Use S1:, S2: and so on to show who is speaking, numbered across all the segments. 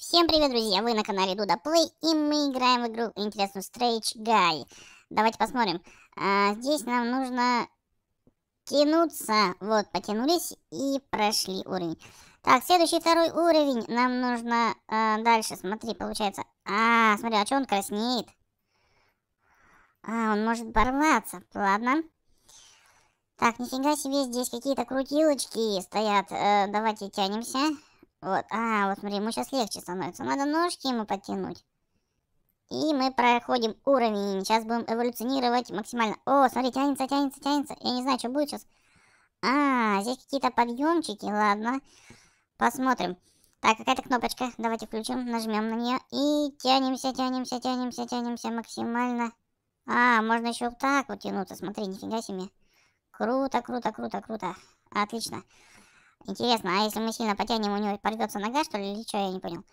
S1: Всем привет, друзья! Вы на канале Дуда Play, и мы играем в игру интересную Strange Guy. Давайте посмотрим. А, здесь нам нужно тянуться. Вот, потянулись и прошли уровень. Так, следующий второй уровень. Нам нужно а, дальше, смотри, получается... А, смотри, а что он краснеет? А, он может порваться. Ладно. Так, нифига себе, здесь какие-то крутилочки стоят. Э, давайте тянемся. Вот, а, вот смотри, ему сейчас легче становится. Надо ножки ему подтянуть. И мы проходим уровень. Сейчас будем эволюционировать максимально. О, смотри, тянется, тянется, тянется. Я не знаю, что будет сейчас. А, здесь какие-то подъемчики. Ладно, посмотрим. Так, какая-то кнопочка. Давайте включим, нажмем на нее. И тянемся, тянемся, тянемся, тянемся максимально. А, можно еще вот так вот тянуться. Смотри, нифига себе. Круто, круто, круто, круто. Отлично. Интересно, а если мы сильно потянем, у него порвется нога, что ли, или что, я не понял.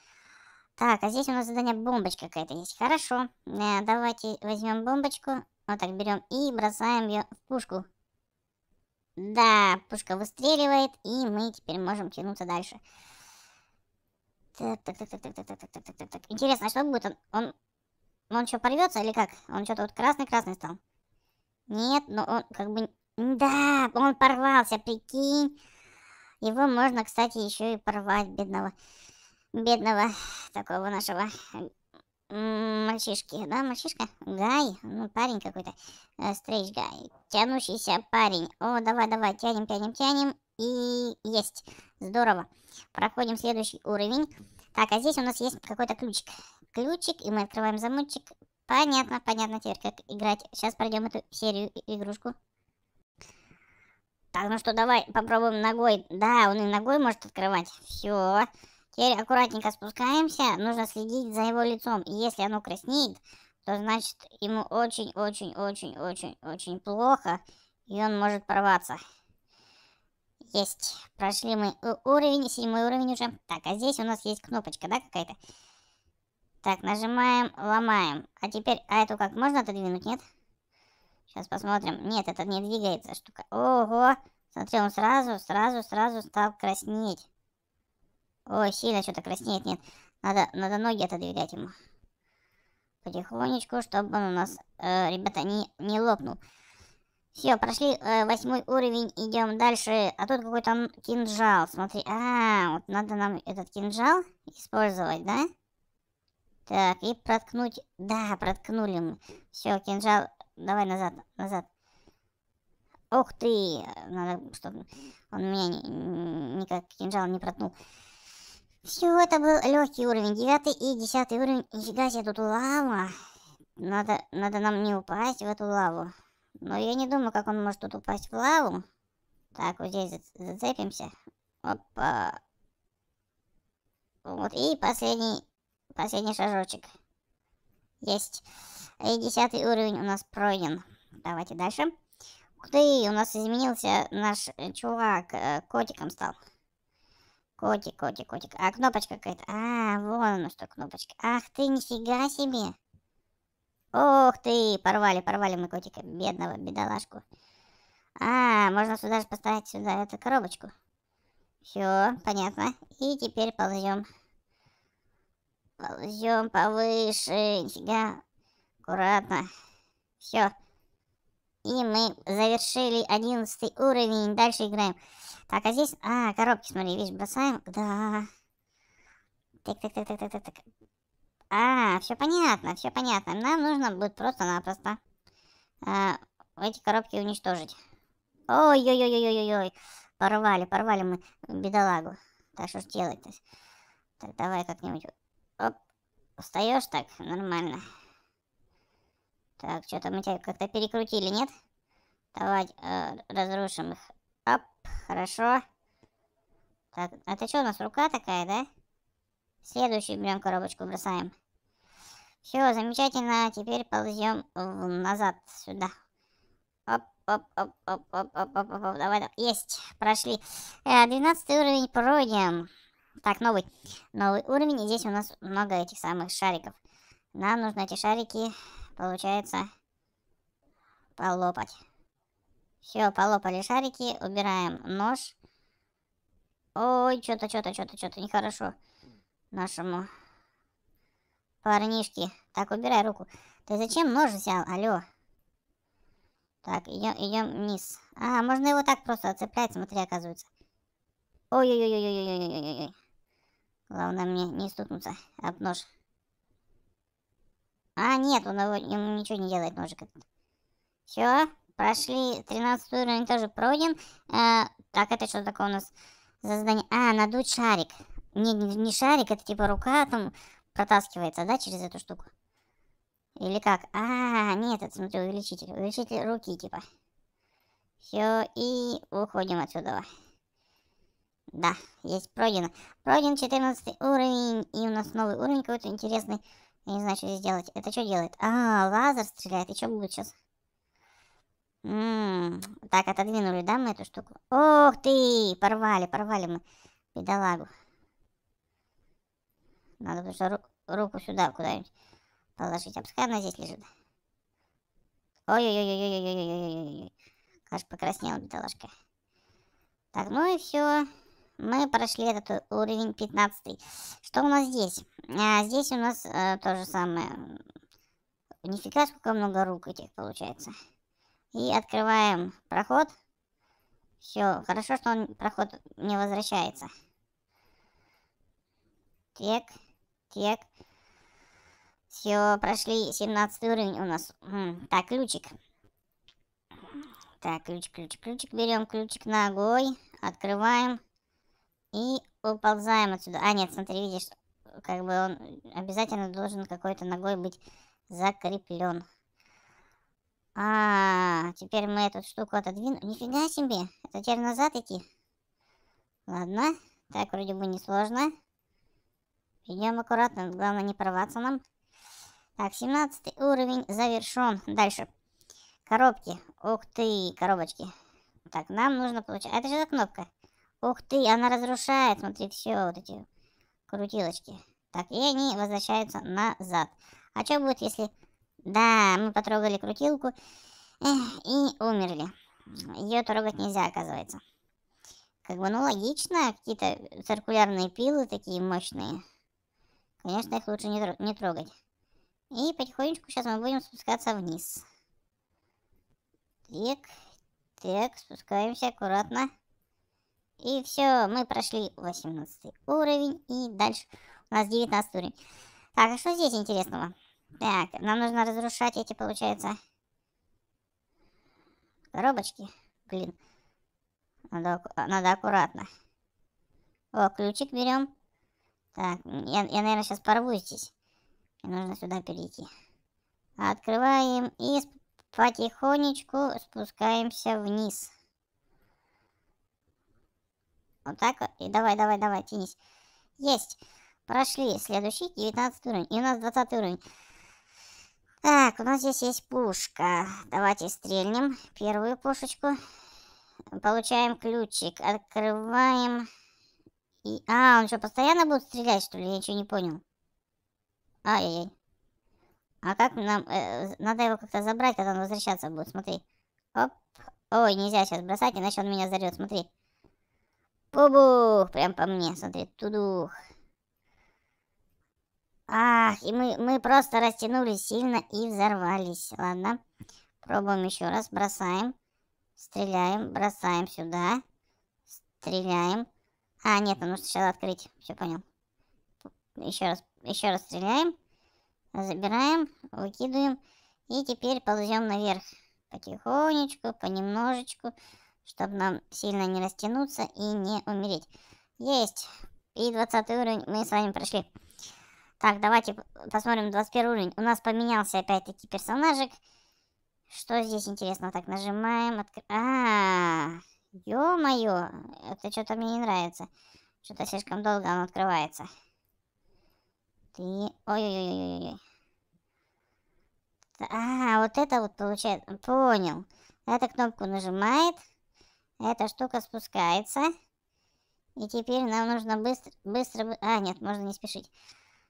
S1: Так, а здесь у нас задание бомбочка какая-то есть. Хорошо, э, давайте возьмем бомбочку. Вот так берем и бросаем ее в пушку. Да, пушка выстреливает, и мы теперь можем тянуться дальше. Так, так, так, так, так, так, так, так, так, так, Интересно, а что будет? Он, он, он что, порвется или как? Он что-то вот красный-красный стал. Нет, но он как бы... Да, он порвался, прикинь. Его можно, кстати, еще и порвать, бедного, бедного такого нашего мальчишки, да, мальчишка? Гай, ну, парень какой-то, э, стрейч гай, тянущийся парень. О, давай-давай, тянем, тянем, тянем, и есть, здорово. Проходим следующий уровень. Так, а здесь у нас есть какой-то ключик. Ключик, и мы открываем замочек. Понятно, понятно теперь, как играть. Сейчас пройдем эту серию, игрушку. Так, ну что, давай попробуем ногой. Да, он и ногой может открывать. Все. Теперь аккуратненько спускаемся. Нужно следить за его лицом. И если оно краснеет, то значит ему очень-очень-очень-очень-очень плохо. И он может порваться. Есть. Прошли мы уровень, седьмой уровень уже. Так, а здесь у нас есть кнопочка, да, какая-то? Так, нажимаем, ломаем. А теперь, а эту как можно отодвинуть, нет? Нет. Сейчас посмотрим. Нет, это не двигается штука. Ого! Смотри, он сразу, сразу, сразу стал краснеть. Ой, сильно что-то краснеет, нет. Надо, надо ноги отодвигать ему. Потихонечку, чтобы он у нас, э, ребята, не, не лопнул. Все, прошли э, восьмой уровень, идем дальше. А тут какой-то кинжал, смотри. А, вот надо нам этот кинжал использовать, да? Так, и проткнуть. Да, проткнули мы. Все, кинжал Давай назад, назад. Ух ты! Надо, чтобы он меня ни, никак кинжал не протнул. Все, это был легкий уровень. Девятый и десятый уровень. Нифига себе, тут лава. Надо, надо нам не упасть в эту лаву. Но я не думаю, как он может тут упасть в лаву. Так, вот здесь зацепимся. Опа. Вот и последний, последний шажочек. Есть. И десятый уровень у нас пройден. Давайте дальше. Ух ты, у нас изменился наш э, чувак. Э, котиком стал. Котик, котик, котик. А, кнопочка какая-то. А, вон она что, кнопочка. Ах ты, нифига себе. Ох ты, порвали, порвали мы котика. Бедного, бедолашку. А, можно сюда же поставить сюда эту коробочку. Все, понятно. И теперь ползем. Ползем повыше, нифига. Аккуратно. Все. И мы завершили одиннадцатый уровень. Дальше играем. Так, а здесь... А, коробки, смотри, видишь, бросаем. Да. Так, так, так, так, так, так, А, все понятно, все понятно. Нам нужно будет просто-напросто а, эти коробки уничтожить. Ой-ой-ой-ой-ой-ой. Порвали, порвали мы бедолагу. Так что ж делать-то? Так, давай как-нибудь Оп. Встаешь так? Нормально. Так, что-то мы тебя как-то перекрутили, нет? Давай э, разрушим их. Оп, хорошо. Так, это что у нас, рука такая, да? Следующую берем коробочку, бросаем. Все, замечательно. Теперь ползем назад сюда. Оп, оп, оп, оп, оп, оп, оп, оп, оп. Давай, давай. Есть, прошли. 12 уровень пройден. Так, новый, новый уровень. И здесь у нас много этих самых шариков. Нам нужно эти шарики, получается, полопать. Все, полопали шарики. Убираем нож. Ой, что-то, что-то, что-то, что-то нехорошо нашему парнишке. Так, убирай руку. Ты зачем нож взял? Алло. Так, идем, идем вниз. А, можно его так просто оцеплять, смотри, оказывается. Ой-ой-ой-ой-ой-ой-ой-ой. Главное мне не стукнуться об нож. А, нет, он его, ему ничего не делает ножик. Все, прошли 13 уровень тоже пройден. Э, так, это что такое у нас за задание? А, надуть шарик. Не, не, не шарик, это типа рука там протаскивается, да, через эту штуку? Или как? А, нет, это, смотри, увеличитель. Увеличитель руки, типа. Все, и уходим отсюда. Да, есть пройдено. Пройден 14 уровень, и у нас новый уровень какой-то интересный. Я не знаю, что здесь делать. Это что делает? А, лазер стреляет. И что будет сейчас? М -м -м. Так, отодвинули, да, мы эту штуку? Ох ты! Порвали, порвали мы бедолагу. Надо потому что ру руку сюда куда-нибудь положить. Обскай а она здесь лежит. Ой-ой-ой-ой-ой-ой-ой-ой-ой. ой. Аж покраснела бедолашка. Так, ну и все. Мы прошли этот уровень 15. Что у нас здесь? А, здесь у нас а, то же самое. Нифига, сколько много рук этих получается. И открываем проход. Все, хорошо, что он проход не возвращается. Тек, тек. Все, прошли 17 уровень у нас. Так, ключик. Так, ключик, ключик, ключик берем, ключик ногой, открываем. И уползаем отсюда. А, нет, смотри, видишь, как бы он обязательно должен какой-то ногой быть закреплен. А, теперь мы эту штуку отодвинем. Нифига себе, это теперь назад идти. Ладно, так вроде бы не сложно. Идем аккуратно, главное не порваться нам. Так, 17 уровень завершен. Дальше. Коробки. Ух ты, коробочки. Так, нам нужно получать... А это же кнопка. Ух ты, она разрушает, смотри, все вот эти крутилочки. Так, и они возвращаются назад. А что будет, если... Да, мы потрогали крутилку эх, и умерли. Ее трогать нельзя, оказывается. Как бы, ну, логично. Какие-то циркулярные пилы такие мощные. Конечно, их лучше не, тр... не трогать. И потихонечку сейчас мы будем спускаться вниз. Так, так, спускаемся аккуратно. И все, мы прошли 18 уровень. И дальше у нас 19 уровень. Так, а что здесь интересного? Так, нам нужно разрушать эти, получается, коробочки. Блин, надо, надо аккуратно. О, ключик берем. Так, я, я, наверное, сейчас порву здесь. Мне нужно сюда перейти. Открываем и потихонечку спускаемся вниз. Вот так вот. И давай, давай, давай, тянись. Есть. Прошли. Следующий 19 уровень. И у нас 20 уровень. Так, у нас здесь есть пушка. Давайте стрельнем первую пушечку. Получаем ключик. Открываем. И... А, он что, постоянно будет стрелять, что ли? Я ничего не понял. Ай-яй-яй. А как нам... Э, надо его как-то забрать, когда он возвращаться будет. Смотри. Оп. Ой, нельзя сейчас бросать, иначе он меня зарет. Смотри. Побух! Прям по мне, смотри, тудух. Ах, и мы, мы просто растянулись сильно и взорвались. Ладно, пробуем еще раз. Бросаем, стреляем, бросаем сюда. Стреляем. А, нет, нам нужно сначала открыть. Все понял. Еще раз, еще раз стреляем. Забираем, выкидываем. И теперь ползем наверх. Потихонечку, понемножечку чтобы нам сильно не растянуться и не умереть. Есть. И 20 уровень мы с вами прошли. Так, давайте посмотрим 21 уровень. У нас поменялся опять-таки персонажик. Что здесь интересно? Так, нажимаем. Откр... А, -а, -а ё-моё. Это что-то мне не нравится. Что-то слишком долго он открывается. Ты... Ой-ой-ой-ой-ой. А, вот это вот получается. Понял. Эта кнопку нажимает. Эта штука спускается. И теперь нам нужно быстро... быстро... А, нет, можно не спешить.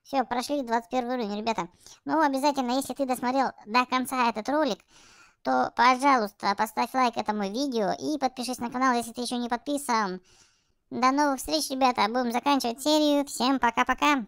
S1: Все, прошли 21 уровень, ребята. Ну, обязательно, если ты досмотрел до конца этот ролик, то, пожалуйста, поставь лайк этому видео и подпишись на канал, если ты еще не подписан. До новых встреч, ребята. Будем заканчивать серию. Всем пока-пока.